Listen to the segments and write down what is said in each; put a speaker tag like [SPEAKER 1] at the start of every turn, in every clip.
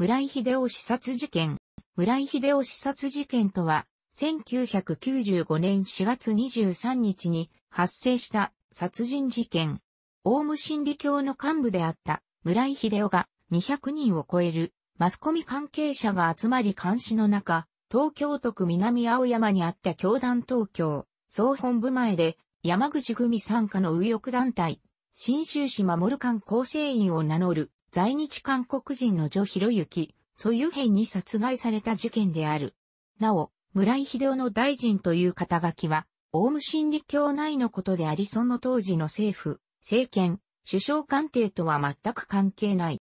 [SPEAKER 1] 村井秀夫刺殺事件。村井秀夫刺殺事件とは、1995年4月23日に発生した殺人事件。オウム真理教の幹部であった村井秀夫が200人を超えるマスコミ関係者が集まり監視の中、東京都区南青山にあった教団東京総本部前で山口組参加の右翼団体、新州市守官構成員を名乗る在日韓国人の女広行、ソユヘに殺害された事件である。なお、村井秀夫の大臣という肩書きは、オウム真理教内のことでありその当時の政府、政権、首相官邸とは全く関係ない。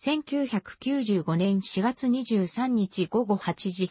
[SPEAKER 1] 1995年4月23日午後8時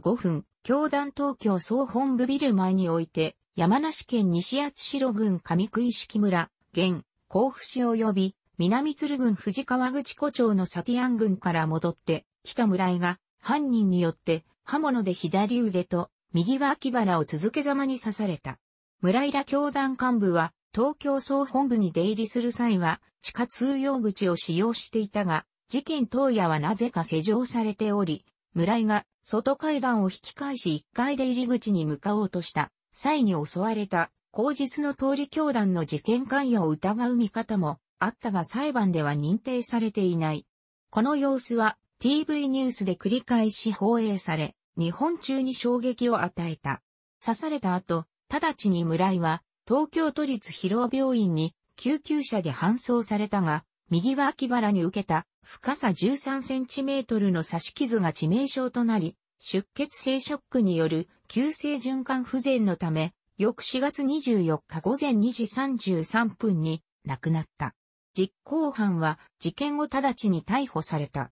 [SPEAKER 1] 35分、教団東京総本部ビル前において、山梨県西八代郡上杭式村、現、甲府市及び南鶴郡藤川口湖町のサティアン郡から戻って来た村井が、犯人によって刃物で左腕と右脇腹を続けざまに刺された。村井ら教団幹部は、東京総本部に出入りする際は、地下通用口を使用していたが、事件当夜はなぜか施錠されており、村井が外階段を引き返し1階で入り口に向かおうとした際に襲われた、口実の通り教団の事件関与を疑う見方もあったが裁判では認定されていない。この様子は TV ニュースで繰り返し放映され、日本中に衝撃を与えた。刺された後、直ちに村井は東京都立広尾病院に救急車で搬送されたが、右は秋腹に受けた深さ13センチメートルの刺し傷が致命傷となり、出血性ショックによる急性循環不全のため、翌4月24日午前2時33分に亡くなった。実行犯は事件を直ちに逮捕された。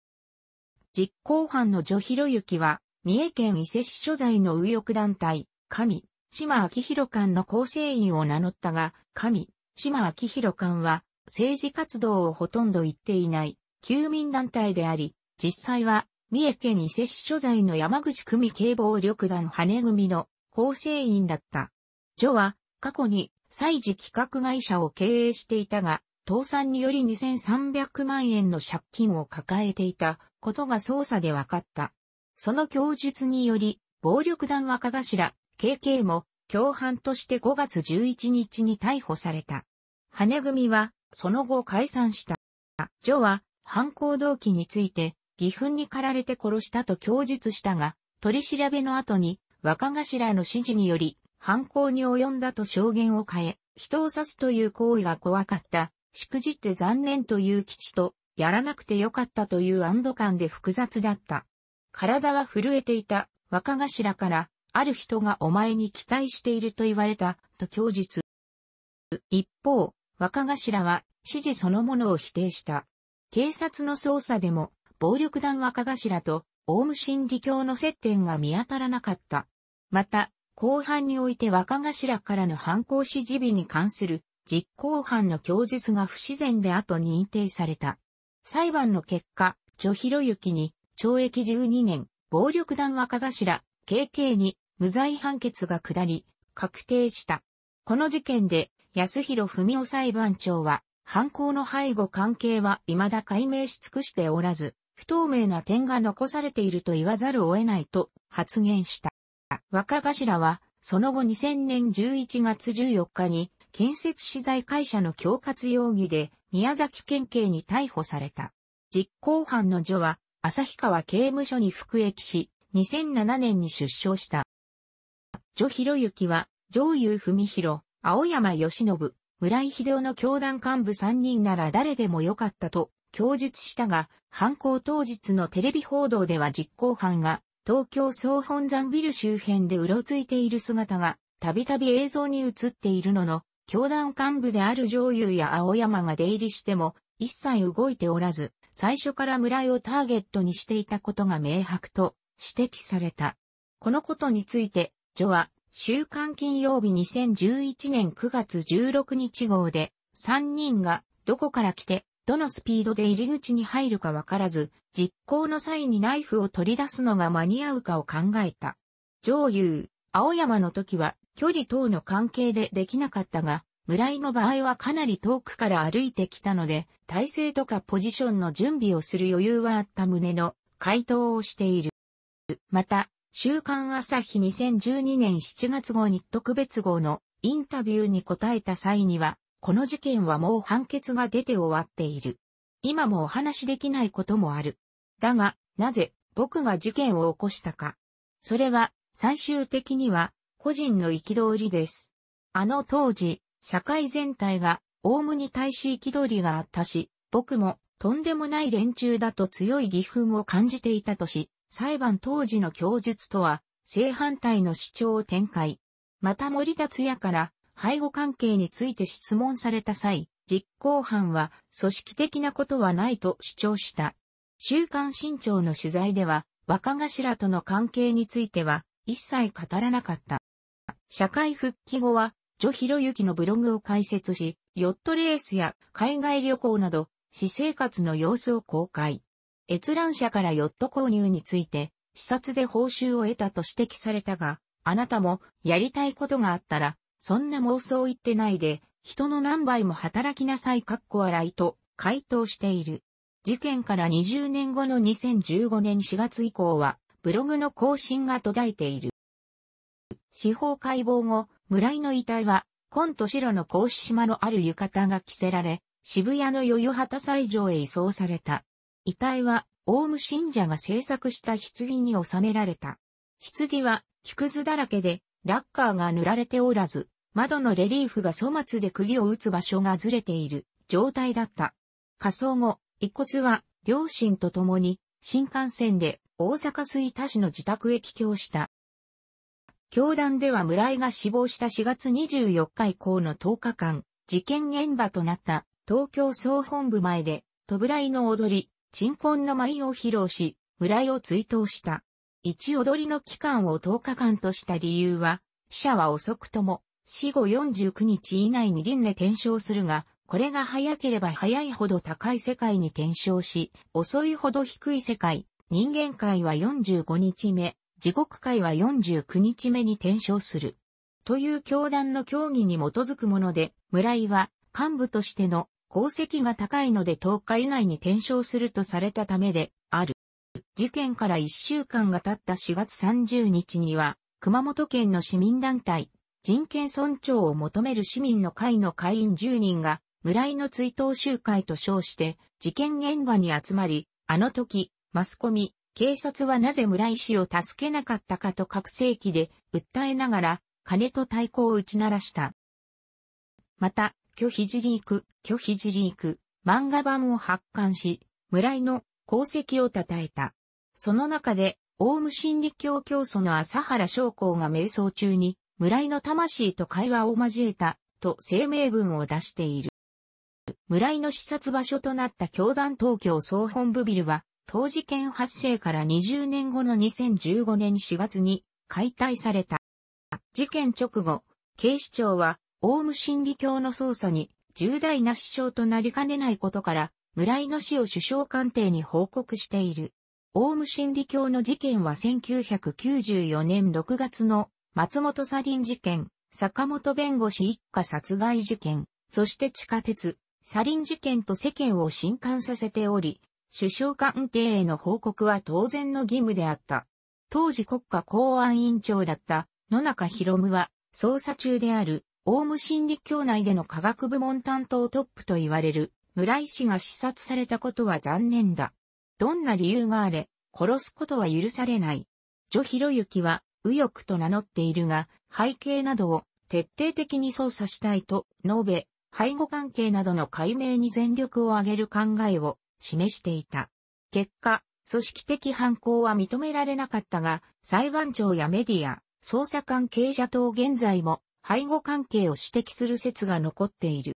[SPEAKER 1] 実行犯の女弘行は、三重県伊勢市所在の右翼団体、神、島明宏館の構成員を名乗ったが、神、島明宏館は、政治活動をほとんど言っていない、休民団体であり、実際は、三重県伊勢市所在の山口組警防力団羽組の構成員だった。女は、過去に、祭事企画会社を経営していたが、倒産により2300万円の借金を抱えていたことが捜査で分かった。その供述により、暴力団若頭、KK も共犯として5月11日に逮捕された。羽組は、その後解散した。ジョは、犯行動機について、義憤に駆られて殺したと供述したが、取り調べの後に、若頭の指示により、犯行に及んだと証言を変え、人を刺すという行為が怖かった。しくじって残念という基地と、やらなくてよかったという安堵感で複雑だった。体は震えていた若頭から、ある人がお前に期待していると言われた、と供述。一方、若頭は、指示そのものを否定した。警察の捜査でも、暴力団若頭と、オウム真理教の接点が見当たらなかった。また、後半において若頭からの犯行指示日に関する実行犯の供述が不自然であと認定された。裁判の結果、女広之に懲役12年、暴力団若頭、KK に無罪判決が下り、確定した。この事件で、安弘文夫裁判長は、犯行の背後関係は未だ解明し尽くしておらず、不透明な点が残されていると言わざるを得ないと発言した。若頭は、その後2000年11月14日に建設資材会社の恐喝容疑で宮崎県警に逮捕された。実行犯の女は旭川刑務所に服役し、2007年に出生した。女広行は、上優文弘、青山義信、村井秀夫の教団幹部3人なら誰でもよかったと供述したが、犯行当日のテレビ報道では実行犯が東京総本山ビル周辺でうろついている姿がたびたび映像に映っているのの、教団幹部である上優や青山が出入りしても、一切動いておらず、最初から村井をターゲットにしていたことが明白と指摘された。このことについて、女は、週刊金曜日2011年9月16日号で、3人がどこから来て、どのスピードで入り口に入るかわからず、実行の際にナイフを取り出すのが間に合うかを考えた。上優、青山の時は距離等の関係でできなかったが、村井の場合はかなり遠くから歩いてきたので、体勢とかポジションの準備をする余裕はあった旨の回答をしている。また、週刊朝日2012年7月号に特別号のインタビューに答えた際には、この事件はもう判決が出て終わっている。今もお話しできないこともある。だが、なぜ僕が事件を起こしたか。それは最終的には個人の憤りです。あの当時、社会全体が、オウムに対し憤りがあったし、僕も、とんでもない連中だと強い義憤を感じていたとし、裁判当時の供述とは、正反対の主張を展開。また森達也から、背後関係について質問された際、実行犯は、組織的なことはないと主張した。週刊新潮の取材では、若頭との関係については、一切語らなかった。社会復帰後は、ジョヒロユキのブログを開設し、ヨットレースや海外旅行など、私生活の様子を公開。閲覧者からヨット購入について、視察で報酬を得たと指摘されたが、あなたもやりたいことがあったら、そんな妄想言ってないで、人の何倍も働きなさいかっこ笑いと回答している。事件から20年後の2015年4月以降は、ブログの更新が途絶えている。司法解剖後、村井の遺体は、紺と白の格子島のある浴衣が着せられ、渋谷の余裕旗斎場へ移送された。遺体は、オウム信者が制作した棺に収められた。棺は、木くずだらけで、ラッカーが塗られておらず、窓のレリーフが粗末で釘を打つ場所がずれている状態だった。火葬後、遺骨は両親と共に新幹線で大阪水田市の自宅へ帰郷した。教団では村井が死亡した4月24日以降の10日間、事件現場となった東京総本部前で、戸ぶらいの踊り、鎮魂の舞を披露し、村井を追悼した。一踊りの期間を10日間とした理由は、死者は遅くとも、死後49日以内に輪廻転生するが、これが早ければ早いほど高い世界に転生し、遅いほど低い世界、人間界は45日目、地獄界は49日目に転生する。という教団の教義に基づくもので、村井は幹部としての功績が高いので10日以内に転生するとされたためである。事件から1週間が経った4月30日には、熊本県の市民団体、人権尊重を求める市民の会の会員10人が、村井の追悼集会と称して、事件現場に集まり、あの時、マスコミ、警察はなぜ村井氏を助けなかったかと覚醒器で訴えながら、金と太鼓を打ち鳴らした。また、拒否じリーク、拒否じリーク、漫画版を発刊し、村井の功績を称えた。その中で、オウム真理教教祖の朝原将校が瞑想中に、村井の魂と会話を交えた、と声明文を出している。村井の視察場所となった教団東京総本部ビルは、当事件発生から20年後の2015年4月に解体された。事件直後、警視庁は、オウム真理教の捜査に重大な支障となりかねないことから、村井の死を首相官邸に報告している。オウム真理教の事件は1994年6月の松本サリン事件、坂本弁護士一家殺害事件、そして地下鉄、サリン事件と世間を震撼させており、首相官邸への報告は当然の義務であった。当時国家公安委員長だった野中博夢は捜査中であるオウム真理教内での科学部門担当トップと言われる村井氏が視察されたことは残念だ。どんな理由があれ、殺すことは許されない。女博行は右翼と名乗っているが、背景などを徹底的に捜査したいと述べ、背後関係などの解明に全力を挙げる考えを示していた。結果、組織的犯行は認められなかったが、裁判長やメディア、捜査関係者等現在も背後関係を指摘する説が残っている。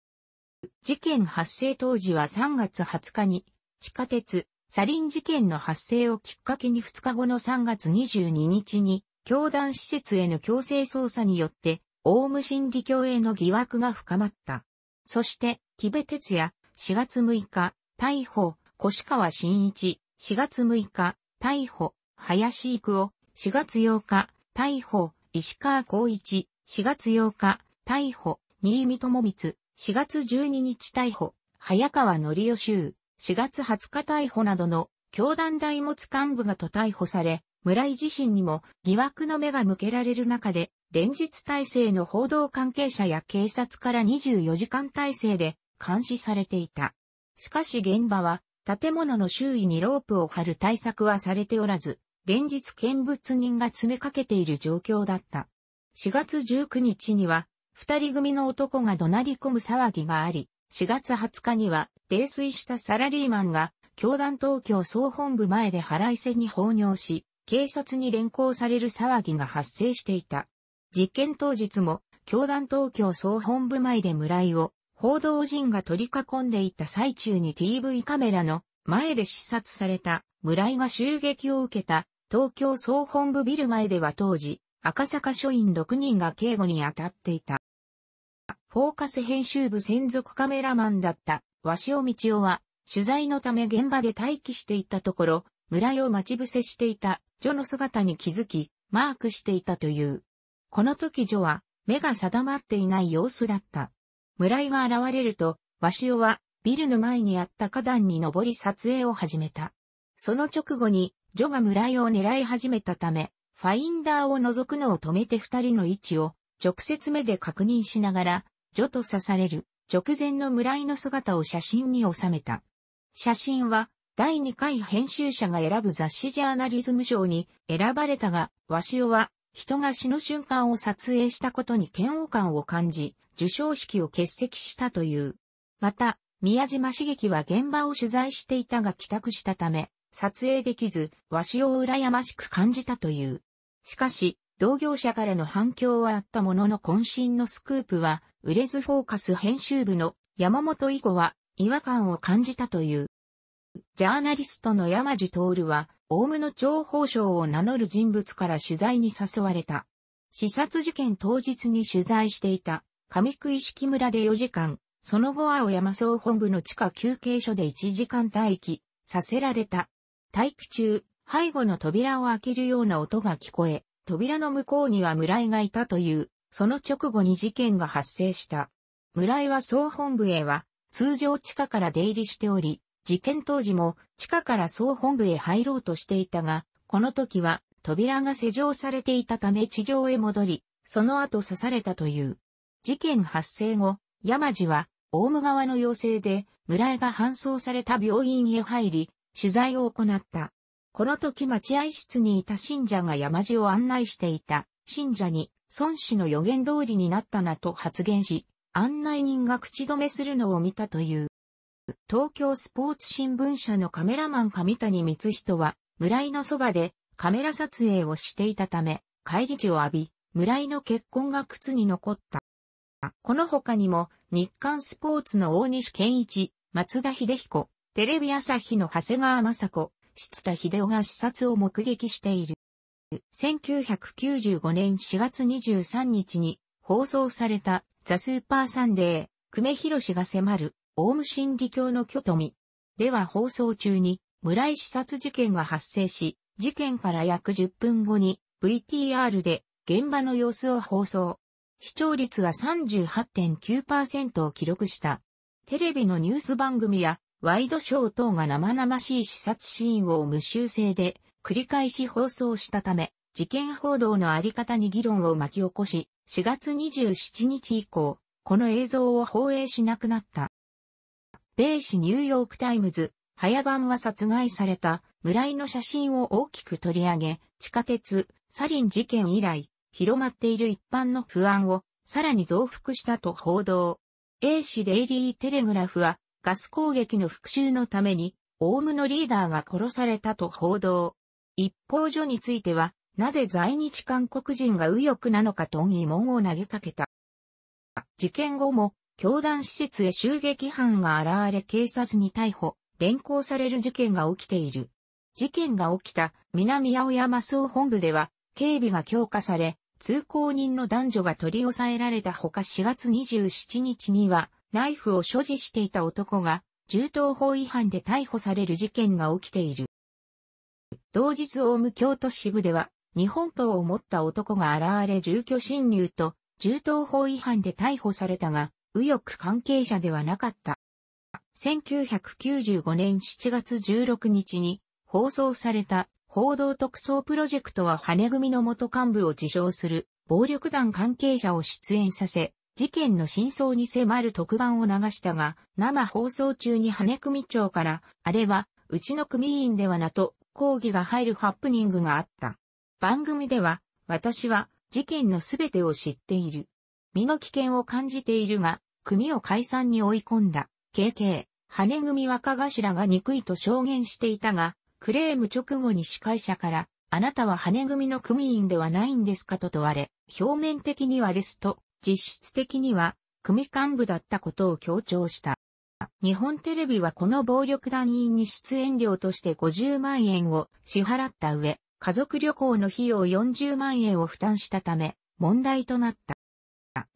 [SPEAKER 1] 事件発生当時は3月20日に地下鉄サリン事件の発生をきっかけに2日後の3月22日に教団施設への強制捜査によってオウム真理教への疑惑が深まった。そして、木部哲也4月6日、逮捕、越川新一、4月6日、逮捕、林育夫、4月8日、逮捕、石川光一、4月8日、逮捕、新見智光、4月12日逮捕、早川則義衆、4月20日逮捕などの、教団大物幹部がと逮捕され、村井自身にも疑惑の目が向けられる中で、連日体制の報道関係者や警察から24時間体制で監視されていた。しかし現場は、建物の周囲にロープを張る対策はされておらず、連日見物人が詰めかけている状況だった。4月19日には、二人組の男が怒鳴り込む騒ぎがあり、4月20日には、泥酔したサラリーマンが、教団東京総本部前で腹いせに放尿し、警察に連行される騒ぎが発生していた。実験当日も、教団東京総本部前で村井を、報道陣が取り囲んでいた最中に TV カメラの前で視察された村井が襲撃を受けた東京総本部ビル前では当時赤坂署員6人が警護に当たっていた。フォーカス編集部専属カメラマンだった鷲尾道夫は取材のため現場で待機していたところ村井を待ち伏せしていた女の姿に気づきマークしていたという。この時女は目が定まっていない様子だった。村井が現れると、鷲尾はビルの前にあった花壇に登り撮影を始めた。その直後に、ジョが村井を狙い始めたため、ファインダーを覗くのを止めて二人の位置を直接目で確認しながら、ジョと刺される直前の村井の姿を写真に収めた。写真は第2回編集者が選ぶ雑誌ジャーナリズム賞に選ばれたが、鷲尾は人が死の瞬間を撮影したことに嫌悪感を感じ、受賞式を欠席したという。また、宮島茂樹は現場を取材していたが帰宅したため、撮影できず、わしを羨ましく感じたという。しかし、同業者からの反響はあったものの渾身のスクープは、売れずフォーカス編集部の山本以後は違和感を感じたという。ジャーナリストの山地徹は、オウムの情報省を名乗る人物から取材に誘われた。視察事件当日に取材していた、上久石木村で4時間、その後青山総本部の地下休憩所で1時間待機させられた。待機中、背後の扉を開けるような音が聞こえ、扉の向こうには村井がいたという、その直後に事件が発生した。村井は総本部へは、通常地下から出入りしており、事件当時も地下から総本部へ入ろうとしていたが、この時は扉が施錠されていたため地上へ戻り、その後刺されたという。事件発生後、山路は、オウム側の要請で、村井が搬送された病院へ入り、取材を行った。この時待合室にいた信者が山路を案内していた、信者に、孫子の予言通りになったなと発言し、案内人が口止めするのを見たという。東京スポーツ新聞社のカメラマン上谷光人は、村井のそばでカメラ撮影をしていたため、帰り地を浴び、村井の血痕が靴に残った。この他にも、日刊スポーツの大西健一、松田秀彦、テレビ朝日の長谷川雅子、室田秀夫が視察を目撃している。1995年4月23日に放送されたザ・スーパーサンデー、久米博が迫るオウム真理教の巨富。では放送中に、村井視察事件が発生し、事件から約10分後に、VTR で、現場の様子を放送。視聴率は38.9%を記録した。テレビのニュース番組やワイドショー等が生々しい視察シーンを無修正で繰り返し放送したため、事件報道のあり方に議論を巻き起こし、4月27日以降、この映像を放映しなくなった。米紙ニューヨークタイムズ、早番は殺害された村井の写真を大きく取り上げ、地下鉄、サリン事件以来、広まっている一般の不安をさらに増幅したと報道。A 氏デイリーテレグラフはガス攻撃の復讐のためにオウムのリーダーが殺されたと報道。一方所については、なぜ在日韓国人が右翼なのかと疑問を投げかけた。事件後も教団施設へ襲撃犯が現れ警察に逮捕、連行される事件が起きている。事件が起きた南青山総本部では警備が強化され、通行人の男女が取り押さえられたほか4月27日にはナイフを所持していた男が銃刀法違反で逮捕される事件が起きている。同日オウム京都支部では日本刀を持った男が現れ住居侵入と銃刀法違反で逮捕されたが、右翼関係者ではなかった。1995年7月16日に放送された報道特捜プロジェクトは羽組の元幹部を自称する暴力団関係者を出演させ、事件の真相に迫る特番を流したが、生放送中に羽組長から、あれは、うちの組員ではなと、抗議が入るハプニングがあった。番組では、私は、事件のすべてを知っている。身の危険を感じているが、組を解散に追い込んだ、KK、羽組若頭が憎いと証言していたが、クレーム直後に司会者から、あなたは羽組の組員ではないんですかと問われ、表面的にはですと、実質的には、組幹部だったことを強調した。日本テレビはこの暴力団員に出演料として50万円を支払った上、家族旅行の費用40万円を負担したため、問題となった。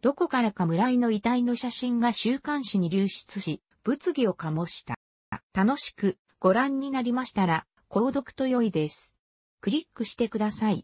[SPEAKER 1] どこからか村井の遺体の写真が週刊誌に流出し、物議を醸した。楽しくご覧になりましたら、購読と良いです。クリックしてください。